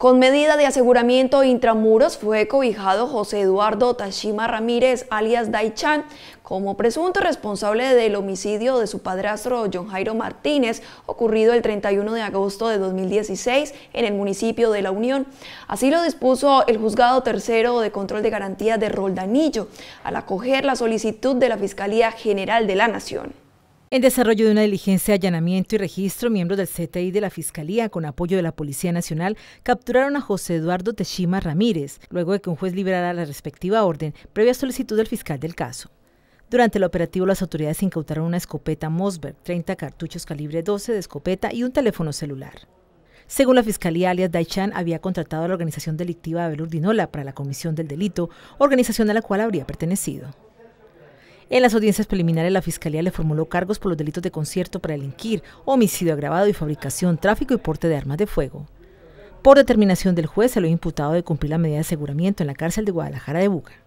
Con medida de aseguramiento intramuros fue cobijado José Eduardo Tashima Ramírez, alias Daichan, como presunto responsable del homicidio de su padrastro John Jairo Martínez, ocurrido el 31 de agosto de 2016 en el municipio de La Unión. Así lo dispuso el juzgado tercero de control de garantías de Roldanillo, al acoger la solicitud de la Fiscalía General de la Nación. En desarrollo de una diligencia de allanamiento y registro, miembros del CTI de la Fiscalía, con apoyo de la Policía Nacional, capturaron a José Eduardo Teshima Ramírez, luego de que un juez liberara la respectiva orden, previa solicitud del fiscal del caso. Durante el operativo, las autoridades incautaron una escopeta Mosberg, 30 cartuchos calibre 12 de escopeta y un teléfono celular. Según la Fiscalía, alias Daichan había contratado a la organización delictiva Abel Urdinola para la comisión del delito, organización a la cual habría pertenecido. En las audiencias preliminares, la Fiscalía le formuló cargos por los delitos de concierto para delinquir, homicidio agravado y fabricación, tráfico y porte de armas de fuego. Por determinación del juez, se lo ha imputado de cumplir la medida de aseguramiento en la cárcel de Guadalajara de Buga.